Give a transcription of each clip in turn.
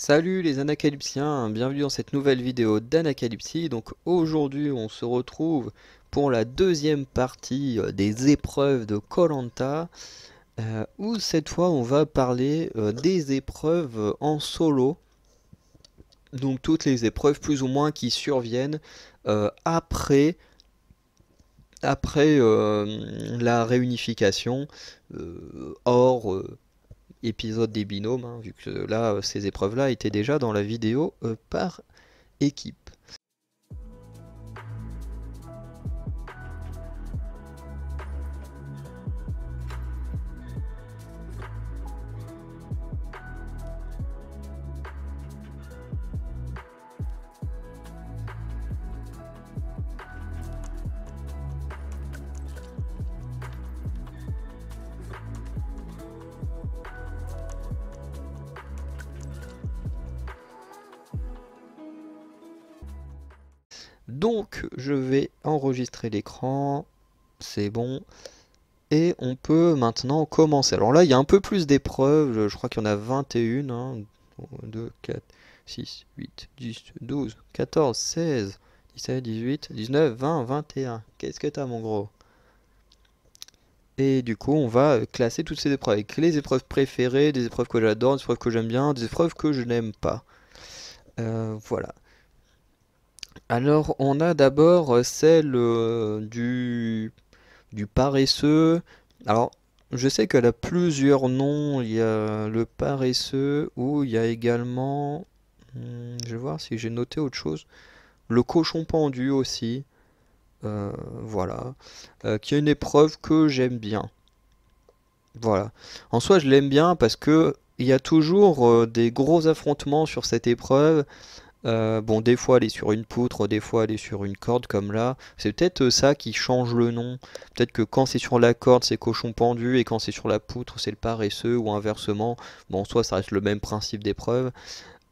Salut les anacalyptiens, bienvenue dans cette nouvelle vidéo d'Anacalypsie. Donc aujourd'hui on se retrouve pour la deuxième partie euh, des épreuves de Colanta euh, où cette fois on va parler euh, des épreuves en solo. Donc toutes les épreuves plus ou moins qui surviennent après après la réunification Or épisode des binômes, hein, vu que là, euh, ces épreuves-là étaient déjà dans la vidéo euh, par équipe. Donc je vais enregistrer l'écran, c'est bon. Et on peut maintenant commencer. Alors là, il y a un peu plus d'épreuves, je crois qu'il y en a 21. Hein. 2, 4, 6, 8, 10, 12, 14, 16, 17, 18, 19, 20, 21. Qu'est-ce que t'as mon gros et du coup, on va euh, classer toutes ces épreuves avec les épreuves préférées, des épreuves que j'adore, des épreuves que j'aime bien, des épreuves que je n'aime pas. Euh, voilà. Alors, on a d'abord euh, celle euh, du, du paresseux. Alors, je sais qu'elle a plusieurs noms. Il y a le paresseux ou il y a également... Hmm, je vais voir si j'ai noté autre chose. Le cochon pendu aussi. Euh, voilà. qui est une épreuve que j'aime bien. Voilà. En soi, je l'aime bien parce que il y a toujours des gros affrontements sur cette épreuve. Euh, bon, des fois elle est sur une poutre, des fois elle est sur une corde comme là. C'est peut-être euh, ça qui change le nom. Peut-être que quand c'est sur la corde, c'est cochon pendu, et quand c'est sur la poutre, c'est le paresseux, ou inversement. Bon, en soi, ça reste le même principe d'épreuve.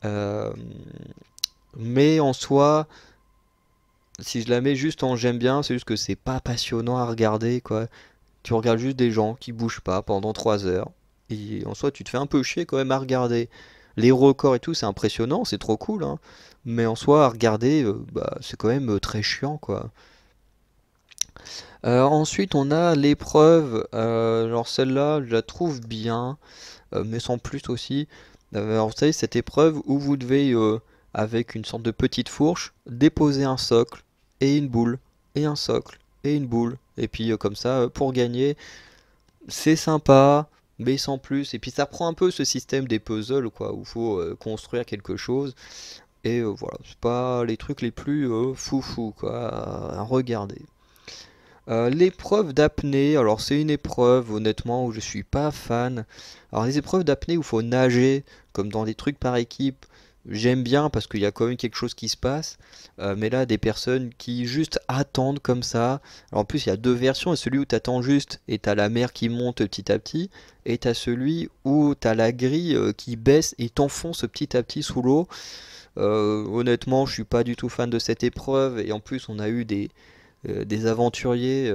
Euh, mais en soi, si je la mets juste en j'aime bien, c'est juste que c'est pas passionnant à regarder, quoi. Tu regardes juste des gens qui bougent pas pendant 3 heures. Et en soi, tu te fais un peu chier quand même à regarder. Les records et tout, c'est impressionnant, c'est trop cool. Hein. Mais en soi, à regarder, euh, bah, c'est quand même euh, très chiant, quoi. Euh, ensuite, on a l'épreuve. alors celle-là, je la trouve bien, mais sans plus aussi. vous savez, cette épreuve où vous devez, avec une sorte de petite fourche, déposer un socle et une boule et un socle et une boule. Et puis comme ça, pour gagner, c'est sympa mais sans plus. Et puis ça prend un peu ce système des puzzles, quoi, où il faut euh, construire quelque chose. Et euh, voilà, c'est pas les trucs les plus euh, foufous, quoi, regarder. L'épreuve d'apnée, alors c'est une épreuve honnêtement où je suis pas fan. Alors les épreuves d'apnée où il faut nager, comme dans des trucs par équipe, j'aime bien parce qu'il y a quand même quelque chose qui se passe. Euh, mais là, des personnes qui juste attendent comme ça. en plus, il y a deux versions. Et celui où tu attends juste et as la mer qui monte petit à petit. Et as celui où tu as la grille euh, qui baisse et t'enfonce petit à petit sous l'eau. Euh, honnêtement, je suis pas du tout fan de cette épreuve. Et en plus, on a eu des, des aventuriers.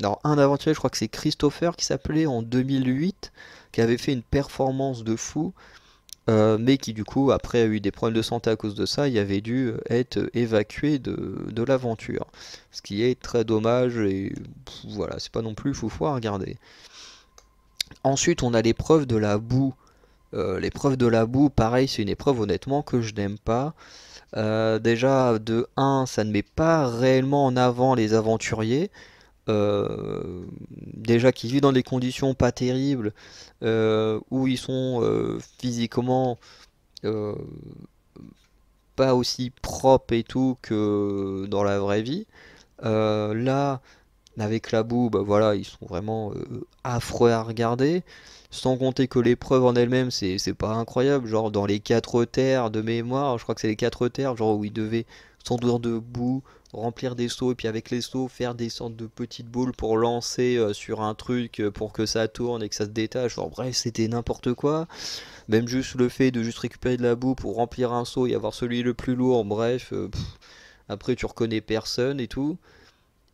alors, un aventurier, je crois que c'est Christopher qui s'appelait en 2008, qui avait fait une performance de fou. Euh, mais qui du coup après a eu des problèmes de santé à cause de ça, il avait dû être évacué de, l'aventure. Ce qui est très dommage et voilà, c'est pas non plus foufou à regarder. Ensuite on a l'épreuve de la boue. Euh, l'épreuve de la boue, pareil, c'est une épreuve honnêtement que je n'aime pas. Euh, déjà de 1, ça ne met pas réellement en avant les aventuriers. Euh, déjà qui vivent dans des conditions pas terribles, euh, où ils sont euh, physiquement pas aussi propres et tout que dans la vraie vie. là, avec la boue, bah voilà, ils sont vraiment affreux à regarder. Sans compter que l'épreuve en elle-même, c'est pas incroyable. Genre dans les quatre terres de mémoire, je crois que c'est les quatre terres, genre où ils devaient s'enduire debout, remplir des seaux et puis avec les seaux faire des sortes de petites boules pour lancer euh, sur un truc euh, pour que ça tourne et que ça se détache. Enfin bref, c'était n'importe quoi. Même juste le fait de juste récupérer de la boue pour remplir un seau et avoir celui le plus lourd, bref, euh, après tu reconnais personne et tout.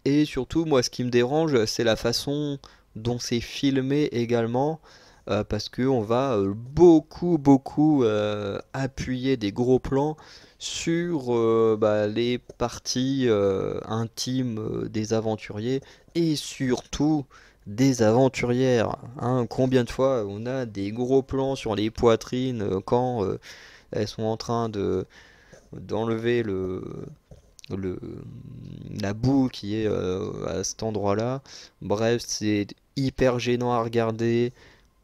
Et surtout, moi ce qui me dérange, c'est la façon dont c'est filmé également. parce qu'on va beaucoup beaucoup appuyer des gros plans sur euh, bah, les parties euh, intimes euh, des aventuriers et surtout des aventurières. Hein. combien de fois on a des gros plans sur les poitrines quand elles sont en train de d'enlever le, le la boue qui est à cet endroit-là. Bref, c'est hyper gênant à regarder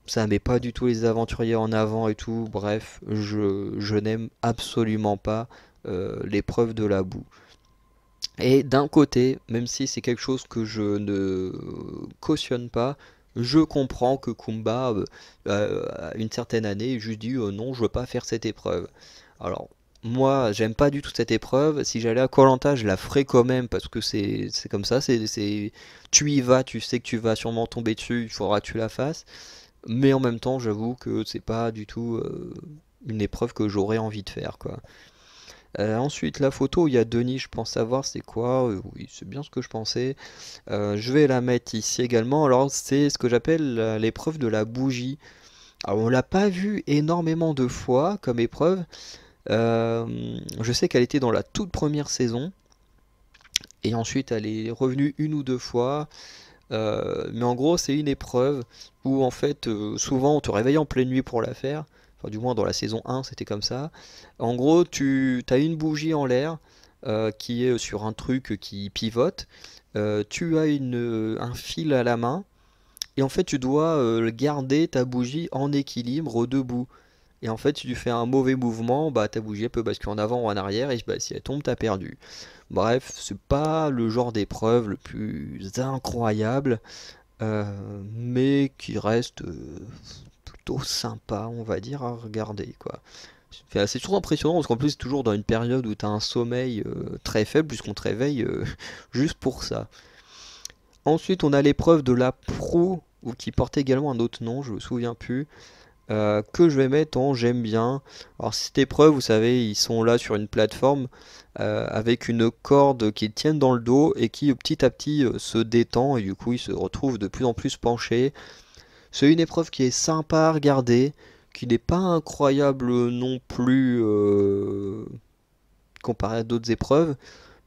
ça met pas du tout les aventuriers en avant et tout. Bref, je, je n'aime absolument pas euh, l'épreuve de la boue. Et d'un côté, même si c'est quelque chose que je ne cautionne pas, je comprends que Kumba, euh, à une certaine année, juste dit euh, non, je veux pas faire cette épreuve. Alors, moi, j'aime pas du tout cette épreuve. Si j'allais à Colanta, je la ferais quand même parce que c'est comme ça. c'est Tu y vas, tu sais que tu vas sûrement tomber dessus, il faudra que tu la fasses. Mais en même temps, j'avoue que c'est pas du tout euh, une épreuve que j'aurais envie de faire, euh, ensuite, la photo, il y a Denis, je pense savoir c'est quoi. Euh, oui, c'est bien ce que je pensais. je vais la mettre ici également. Alors, c'est ce que j'appelle l'épreuve de la bougie. Alors, ah, on l'a pas vue énormément de fois comme épreuve. je sais qu'elle était dans la toute première saison. Et ensuite, elle est revenue une ou deux fois. Euh, mais en gros, c'est une épreuve où, en fait, euh, souvent, on te réveille en pleine nuit pour la faire. Enfin, du moins, dans la saison 1, c'était comme ça. En gros, tu as une bougie en l'air euh, qui est sur un truc qui pivote. tu as un fil à la main. Et en fait, tu dois garder ta bougie en équilibre debout. Et en fait, si tu fais un mauvais mouvement, bah, ta bougie peut basculer en avant ou en arrière. Et bah, si elle tombe, t'as perdu. Bref, c'est pas le genre d'épreuve le plus incroyable, euh, mais qui reste euh, plutôt sympa, on va dire, à regarder quoi. C'est toujours impressionnant parce qu'en plus, c'est toujours dans une période où tu as un sommeil euh, très faible, puisqu'on te réveille juste pour ça. Ensuite, on a l'épreuve de la pro, ou qui porte également un autre nom, je me souviens plus. Euh, que je vais mettre en j'aime bien. Alors cette épreuve, vous savez, ils sont là sur une plateforme euh, avec une corde qui tiennent dans le dos et qui petit à petit euh, se détend et du coup ils se retrouvent de plus en plus penchés. C'est une épreuve qui est sympa à regarder, qui n'est pas incroyable non plus comparé à d'autres épreuves,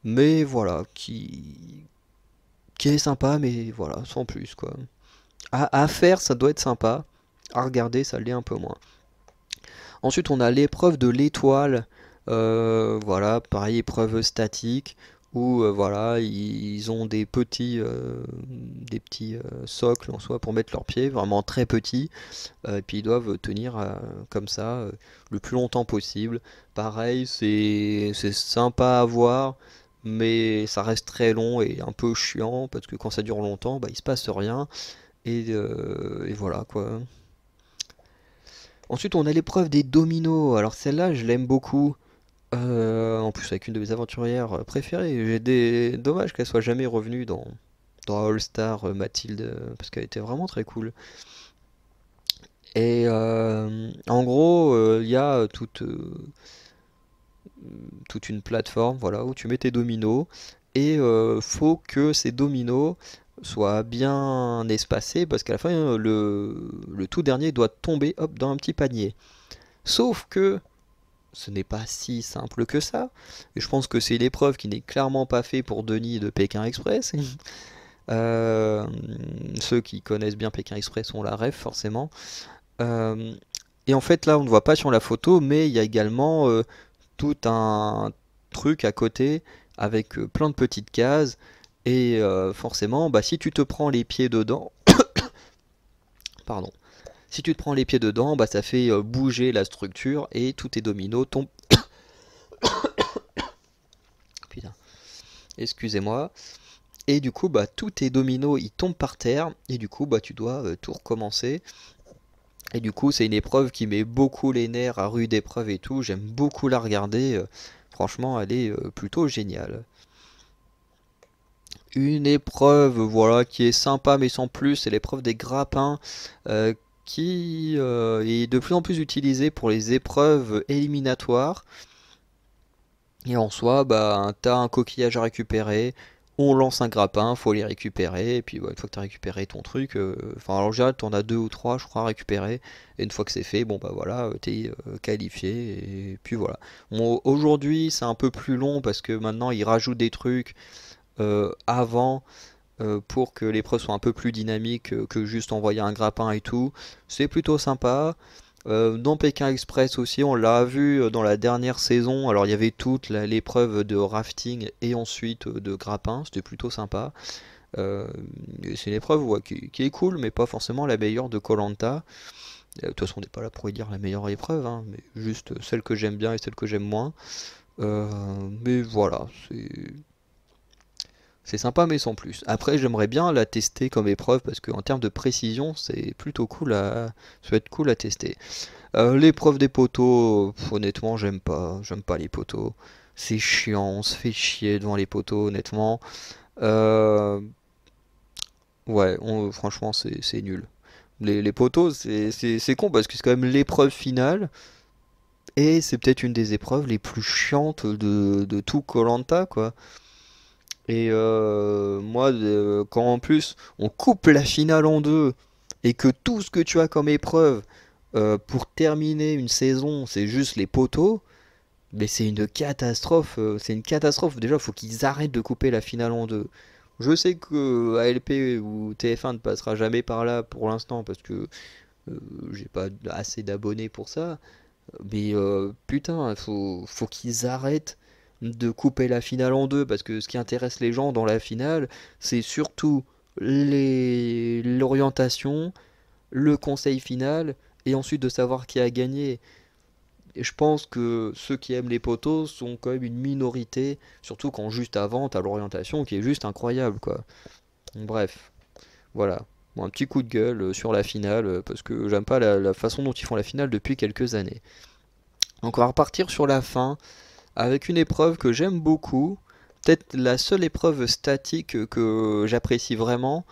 mais voilà, qui, qui est sympa, mais voilà, sans plus quoi. à faire, ça doit être sympa. À regarder, ça l'est un peu moins. Ensuite, on a l'épreuve de l'étoile. Euh, voilà, pareil, épreuve statique où euh, voilà, ils ont des petits, euh, des petits socles en soi pour mettre leurs pieds, vraiment très petits, et puis ils doivent tenir comme ça le plus longtemps possible. Pareil, c'est sympa à voir, mais ça reste très long et un peu chiant parce que quand ça dure longtemps, bah, il se passe rien, et voilà quoi. Ensuite, on a l'épreuve des dominos. Alors celle-là, je l'aime beaucoup. Euh, en plus, avec une de mes aventurières préférées. J'ai des dommages qu'elle soit jamais revenue dans, dans All Star euh, Mathilde, euh, parce qu'elle était vraiment très cool. Et en gros, il y a toute, toute une plateforme voilà, où tu mets tes dominos. Et faut que ces dominos soit bien espacé, parce qu'à la fin, le, tout dernier doit tomber hop, dans un petit panier. Sauf que ce n'est pas si simple que ça. Et je pense que c'est l'épreuve qui n'est clairement pas faite pour Denis de Pékin Express. Mm. Euh, ceux qui connaissent bien Pékin Express ont la rêve forcément. Euh, et en fait, là, on ne voit pas sur la photo, mais il y a également euh, tout un truc à côté avec plein de petites cases et euh, forcément, bah, si tu te prends les pieds dedans, pardon, si tu te prends les pieds dedans, bah, ça fait euh, bouger la structure et tous tes dominos tombent. Putain, excusez-moi. Et du coup, bah, tous tes dominos ils tombent par terre et du coup, bah, tu dois euh, tout recommencer. Et du coup, c'est une épreuve qui met beaucoup les nerfs à rude épreuve et tout. J'aime beaucoup la regarder. franchement, elle est plutôt géniale une épreuve voilà, qui est sympa mais sans plus, c'est l'épreuve des grappins euh, qui euh, est de plus en plus utilisée pour les épreuves éliminatoires. Et en soi, bah, t'as un coquillage à récupérer, on lance un grappin, faut les récupérer, et puis bah, une fois que as récupéré ton truc, euh, enfin alors déjà t'en as deux ou trois je crois à récupérer, et une fois que c'est fait, bon bah voilà, t'es qualifié, et puis voilà. Aujourd'hui c'est un peu plus long parce que maintenant ils rajoutent des trucs, euh, avant euh, pour que l'épreuve soit un peu plus dynamique euh, que juste envoyer un grappin et tout. C'est plutôt sympa. dans Pékin Express aussi, on l'a vu dans la dernière saison. Alors il y avait toute l'épreuve de rafting et ensuite de grappin. C'était plutôt sympa. c'est une épreuve qui, est cool, mais pas forcément la meilleure de Colanta. De toute façon, on n'est pas là pour y dire la meilleure épreuve, hein, mais juste celle que j'aime bien et celle que j'aime moins. mais voilà, c'est c'est sympa, mais sans plus. Après, j'aimerais bien la tester comme épreuve parce qu'en termes de précision, c'est plutôt cool à. Ça cool à tester. Euh, l'épreuve des poteaux, honnêtement, j'aime pas. J'aime pas les poteaux. C'est chiant, on se fait chier devant les poteaux, honnêtement. Euh, ouais, franchement, c'est nul. Les, les poteaux, c'est con parce que c'est quand même l'épreuve finale. Et c'est peut-être une des épreuves les plus chiantes de, de tout Colanta, quoi. Et euh, moi, euh, quand en plus on coupe la finale en deux et que tout ce que tu as comme épreuve euh, pour terminer une saison, c'est juste les poteaux, mais c'est une catastrophe. c'est une catastrophe. Déjà, il faut qu'ils arrêtent de couper la finale en deux. Je sais que ALP ou TF1 ne passera jamais par là pour l'instant parce que j'ai pas assez d'abonnés pour ça. Mais putain, il faut qu'ils arrêtent de couper la finale en deux, parce que ce qui intéresse les gens dans la finale, c'est surtout l'orientation, le conseil final, et ensuite de savoir qui a gagné. Et je pense que ceux qui aiment les poteaux sont quand même une minorité, surtout quand juste avant, t'as l'orientation qui est juste incroyable, quoi. Bref, voilà. un petit coup de gueule euh, sur la finale, euh, parce que j'aime pas la, la, façon dont ils font la finale depuis quelques années. Donc on va repartir sur la fin avec une épreuve que j'aime beaucoup, peut-être la seule épreuve statique que j'apprécie vraiment,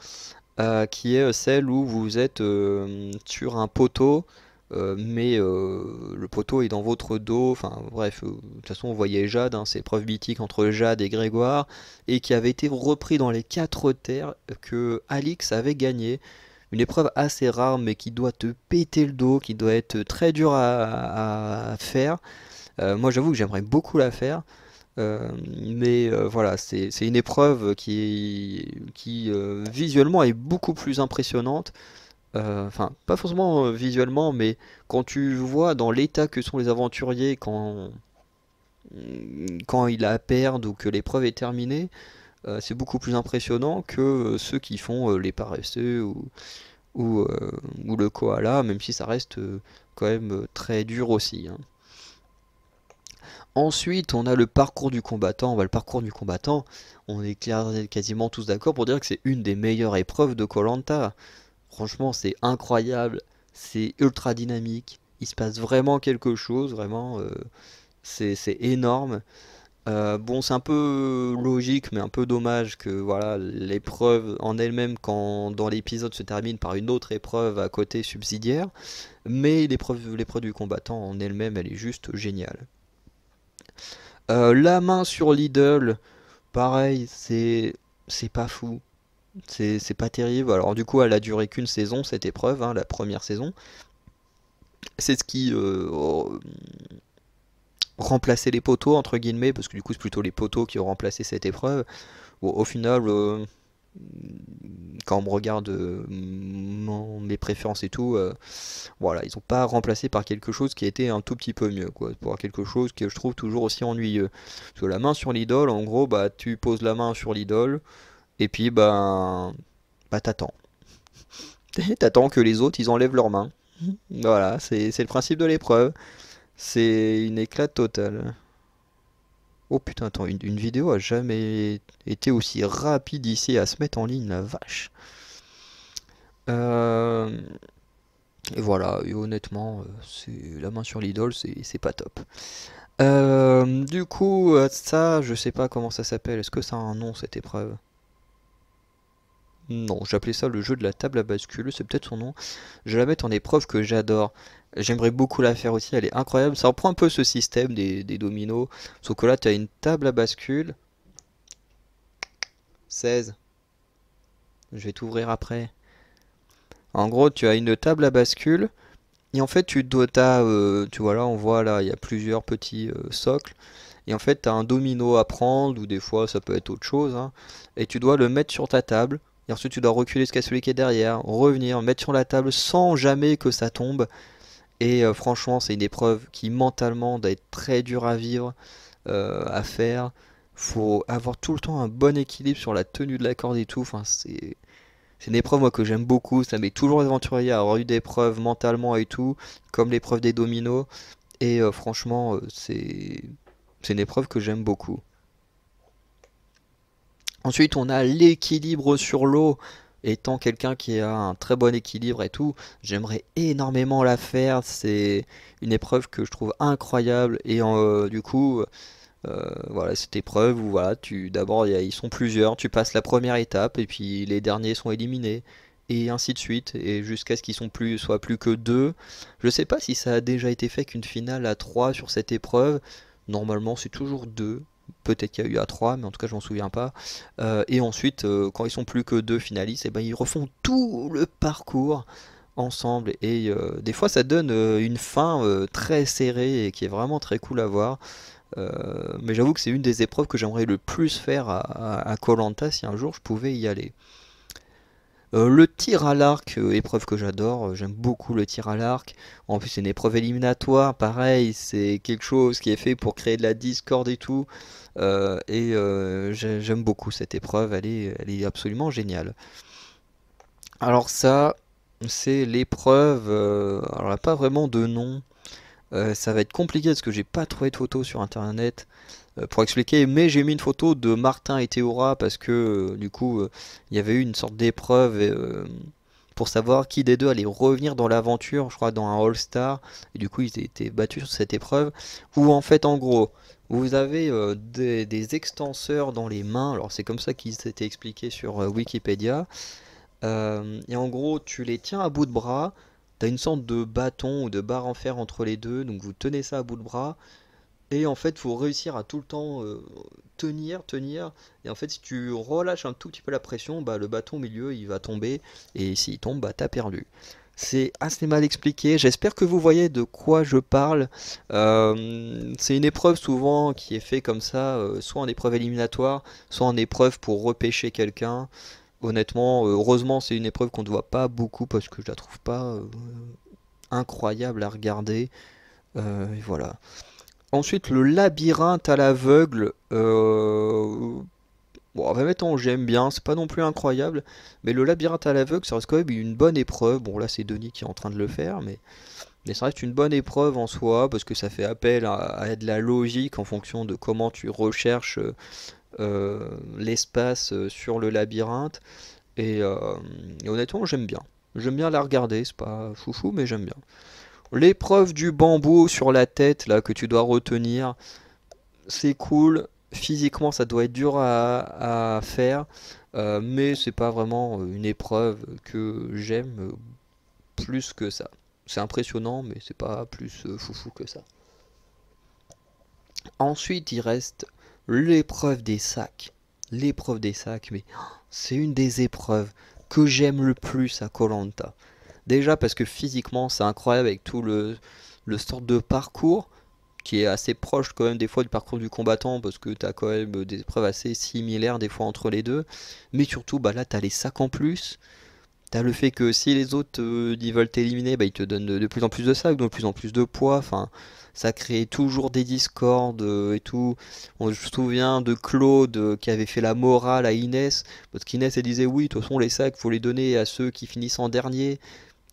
euh, qui est celle où vous êtes euh, sur un poteau, euh, mais le poteau est dans votre dos. Enfin bref, de toute façon, vous voyez Jade, hein, c'est l'épreuve mythique entre Jade et Grégoire, et qui avait été repris dans les quatre terres que Alix avait gagné. Une épreuve assez rare, mais qui doit te péter le dos, qui doit être très dure à faire. Euh, moi, j'avoue que j'aimerais beaucoup la faire. Euh, mais euh, voilà, c'est une épreuve qui, qui visuellement est beaucoup plus impressionnante. Enfin, pas forcément visuellement, mais quand tu vois dans l'état que sont les aventuriers quand, mm, quand il a ou que l'épreuve est terminée, c'est beaucoup plus impressionnant que ceux qui font les paresseux ou, ou, le koala, même si ça reste quand même très dur aussi. Hein. Ensuite, on a le parcours du combattant. on bah, va le parcours du combattant, on est quasiment tous d'accord pour dire que c'est une des meilleures épreuves de Colanta. Franchement, c'est incroyable, c'est ultra dynamique, il se passe vraiment quelque chose, vraiment, euh, c'est énorme. Euh, bon, c'est un peu logique, mais un peu dommage que voilà l'épreuve en elle-même, quand dans l'épisode se termine par une autre épreuve à côté subsidiaire, mais l'épreuve du combattant en elle-même, elle est juste géniale. Euh, la main sur Lidl, pareil, c'est c'est pas fou. C'est pas terrible. Alors du coup, elle a duré qu'une saison, cette épreuve, hein, la première saison. C'est ce qui euh, remplaçait les poteaux, entre guillemets, parce que du coup, c'est plutôt les poteaux qui ont remplacé cette épreuve. Au, final, euh, quand on me regarde mes préférences et tout, euh, voilà, ils ont pas remplacé par quelque chose qui a été un tout petit peu mieux, quoi, pour quelque chose que je trouve toujours aussi ennuyeux. Parce la main sur l'idole, en gros, bah, tu poses la main sur l'idole, et puis, bah, bah t'attends. t'attends que les autres, ils enlèvent leur main Voilà, c'est le principe de l'épreuve. C'est une éclate totale. Oh putain, attends, une, une, vidéo a jamais été aussi rapide ici à se mettre en ligne, la vache. Euh, et voilà, et honnêtement, euh, la main sur l'idole, c'est pas top. Euh, du coup, ça, je sais pas comment ça s'appelle. Est-ce que ça a un nom cette épreuve Non, j'appelais ça le jeu de la table à bascule, c'est peut-être son nom. Je la mets en épreuve que j'adore. J'aimerais beaucoup la faire aussi, elle est incroyable. Ça reprend un peu ce système des, des dominos. Sauf que là, tu as une table à bascule. 16. Je vais t'ouvrir après. En gros, tu as une table à bascule. Et en fait, tu dois, ta, euh, tu vois là, on voit là, il y a plusieurs petits euh, socles. Et en fait, tu as un domino à prendre, ou des fois, ça peut être autre chose. Hein, et tu dois le mettre sur ta table. Et ensuite, tu dois reculer jusqu'à celui qui est derrière, revenir, mettre sur la table sans jamais que ça tombe. Et euh, franchement, c'est une épreuve qui mentalement doit être très dure à vivre, à faire. Faut avoir tout le temps un bon équilibre sur la tenue de la corde et tout. Enfin, c'est c'est une épreuve que j'aime beaucoup, ça m'est toujours aventurier à avoir eu des preuves mentalement et tout, comme l'épreuve des dominos. Et euh, franchement, euh, c'est une épreuve que j'aime beaucoup. Ensuite, on a l'équilibre sur l'eau. Étant quelqu'un qui a un très bon équilibre et tout, j'aimerais énormément la faire. C'est une épreuve que je trouve incroyable. Et euh, du coup, euh, voilà, cette épreuve où voilà, tu d'abord ils sont plusieurs, tu passes la première étape et puis les derniers sont éliminés et ainsi de suite et jusqu'à ce qu'ils sont plus soient plus que deux. Je sais pas si ça a déjà été fait qu'une finale à 3 sur cette épreuve. Normalement, c'est toujours deux. Peut-être qu'il y a eu à trois mais en tout cas, je m'en souviens pas. Euh, et ensuite, euh, quand ils sont plus que deux finalistes, et eh ben, ils refont tout le parcours ensemble. Et des fois, ça donne une fin très serrée et qui est vraiment très cool à voir. Euh, mais j'avoue que c'est une des épreuves que j'aimerais le plus faire à Colanta si un jour je pouvais y aller. Euh, le tir à l'arc, euh, épreuve que j'adore, j'aime beaucoup le tir à l'arc. En plus, c'est une épreuve éliminatoire, pareil, c'est quelque chose qui est fait pour créer de la discorde et tout. et j'aime beaucoup cette épreuve, elle est, elle est absolument géniale. Alors ça, c'est l'épreuve, alors elle n'a pas vraiment de nom, euh, ça va être compliqué parce que j'ai pas trouvé de photo sur internet euh, pour expliquer, mais j'ai mis une photo de Martin et Théora parce que euh, du coup il y avait eu une sorte d'épreuve pour savoir qui des deux allait revenir dans l'aventure, je crois dans un All-Star, et du coup ils étaient battus sur cette épreuve, où en fait en gros vous avez des, extenseurs dans les mains, alors c'est comme ça qu'ils étaient expliqués sur Wikipédia, et en gros tu les tiens à bout de bras, T'as une sorte de bâton ou de barre en fer entre les deux, donc vous tenez ça à bout de bras. Et en fait, faut réussir à tout le temps euh, tenir, tenir. Et en fait, si tu relâches un tout petit peu la pression, bah, le bâton au milieu, il va tomber. Et s'il tombe, bah, t'as perdu. C'est assez mal expliqué. J'espère que vous voyez de quoi je parle. Euh, c'est une épreuve souvent qui est faite comme ça, euh, soit en épreuve éliminatoire, soit en épreuve pour repêcher quelqu'un honnêtement, euh, heureusement, c'est une épreuve qu'on ne voit pas beaucoup parce que je la trouve pas euh, incroyable à regarder. Euh, voilà. Ensuite, le labyrinthe à l'aveugle. Euh... Bon, en j'aime bien, c'est pas non plus incroyable, mais le labyrinthe à l'aveugle, ça reste quand même une bonne épreuve. Bon, là, c'est Denis qui est en train de le faire, mais, mais ça reste une bonne épreuve en soi, parce que ça fait appel à de la logique en fonction de comment tu recherches euh, l'espace euh, sur le labyrinthe. Euh, et, honnêtement, j'aime bien. J'aime bien la regarder, c'est pas foufou, mais j'aime bien. L'épreuve du bambou sur la tête, là, que tu dois retenir, c'est cool. Physiquement, ça doit être dur à, faire, mais c'est pas vraiment une épreuve que j'aime plus que ça. C'est impressionnant, mais c'est pas plus foufou que ça. Ensuite, il reste l'épreuve des sacs. L'épreuve des sacs, mais c'est une des épreuves que j'aime le plus à Colanta. Déjà parce que physiquement, c'est incroyable avec tout le, le de parcours qui est assez proche quand même des fois du parcours du combattant parce que tu as quand même des épreuves assez similaires des fois entre les deux. Mais surtout, bah là, tu as les sacs en plus. T'as le fait que si les autres euh, ils veulent t'éliminer, bah, ils te donnent de, plus en plus de sacs, de plus en plus de poids. Enfin, ça créait toujours des discordes euh, et tout. On se souvient de Claude euh, qui avait fait la morale à Inès, parce qu'Inès elle disait oui, de toute façon les sacs faut les donner à ceux qui finissent en dernier.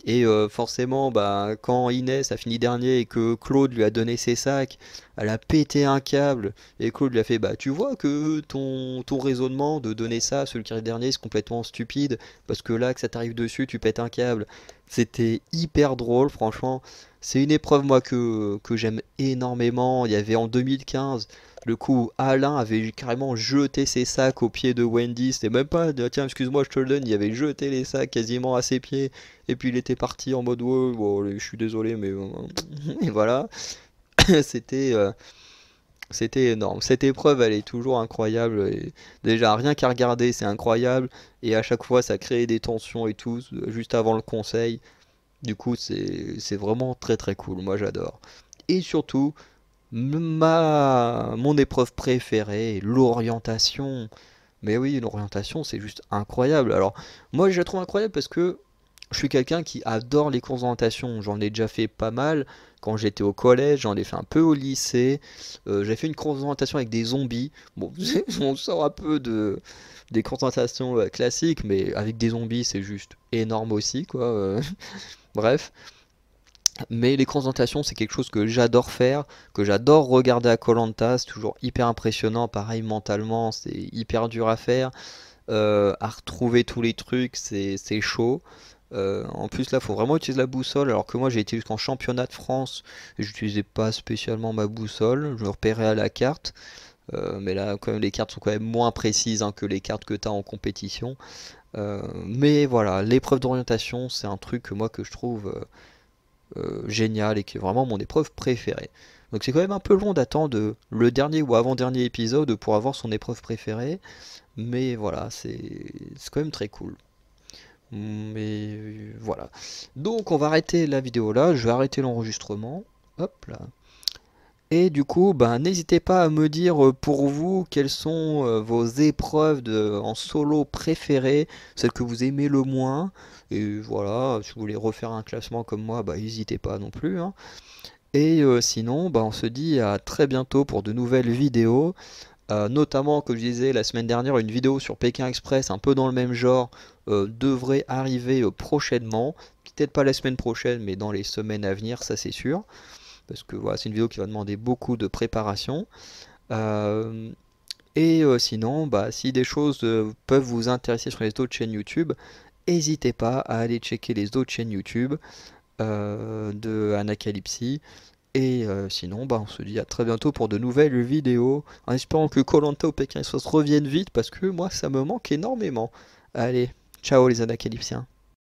Et euh, forcément, bah, quand Inès a fini dernier et que Claude lui a donné ses sacs, elle a pété un câble. Et Claude lui a fait Bah, tu vois que ton, ton raisonnement de donner ça à celui qui est dernier, c'est complètement stupide. Parce que là, que ça t'arrive dessus, tu pètes un câble. C'était hyper drôle, franchement. C'est une épreuve moi que, j'aime énormément. Il y avait en 2015 le coup Alain avait carrément jeté ses sacs aux pieds de Wendy. C'était même pas tiens excuse-moi je te le donne. Il avait jeté les sacs quasiment à ses pieds et puis il était parti en mode je suis désolé mais euh, voilà. C'était euh, C'était énorme. Cette épreuve, elle est toujours incroyable. Et déjà, rien qu'à regarder, c'est incroyable. Et à chaque fois, ça crée des tensions et tout, euh, juste avant le conseil. Du coup, c'est vraiment très très cool. Moi, j'adore. Et surtout, ma, mon épreuve préférée, l'orientation. Mais oui, l'orientation, c'est juste incroyable. Alors, moi, je la trouve incroyable parce que je suis quelqu'un qui adore les cours d'orientation. J'en ai déjà fait pas mal quand j'étais au collège, j'en ai fait un peu au lycée. Euh, j'ai fait une course avec des zombies. Bon, on sort un peu de, des courses euh, classiques, mais avec des zombies, c'est juste énorme aussi, quoi. Euh, bref. Mais les présentations, c'est quelque chose que j'adore faire, que j'adore regarder à Colanta. C'est toujours hyper impressionnant, pareil mentalement, c'est hyper dur à faire. Euh, à retrouver tous les trucs, c'est chaud. Euh, en plus, là, il faut vraiment utiliser la boussole. Alors que moi, j'ai été jusqu'en championnat de France, j'utilisais pas spécialement ma boussole, je me repérais à la carte. Euh, mais là, les cartes sont quand même moins précises hein, que les cartes que tu as en compétition. Euh, mais voilà, l'épreuve d'orientation, c'est un truc moi que je trouve euh, euh, génial et qui est vraiment mon épreuve préférée. Donc c'est quand même un peu long d'attendre le dernier ou avant-dernier épisode pour avoir son épreuve préférée. Mais voilà, c'est quand même très cool. Mais voilà. Donc on va arrêter la vidéo là. Je vais arrêter l'enregistrement. Hop là. Et du coup, ben, n'hésitez pas à me dire euh, pour vous quelles sont euh, vos épreuves en solo préférées, celles que vous aimez le moins. Et voilà, si vous voulez refaire un classement comme moi, ben, n'hésitez pas non plus. Hein. Et euh, sinon, ben, on se dit à très bientôt pour de nouvelles vidéos. notamment, comme je disais la semaine dernière, une vidéo sur Pékin Express, un peu dans le même genre, devrait arriver prochainement. Peut-être pas la semaine prochaine, mais dans les semaines à venir, ça c'est sûr parce que voilà, c'est une vidéo qui va demander beaucoup de préparation. Euh, et euh, sinon, bah, si des choses euh, peuvent vous intéresser sur les autres chaînes YouTube, n'hésitez pas à aller checker les autres chaînes YouTube de Anacalypsie. Et sinon, bah, on se dit à très bientôt pour de nouvelles vidéos, en espérant que Colanta au Pékin reviennent vite, parce que moi, ça me manque énormément. Allez, ciao les Anacalypsiens.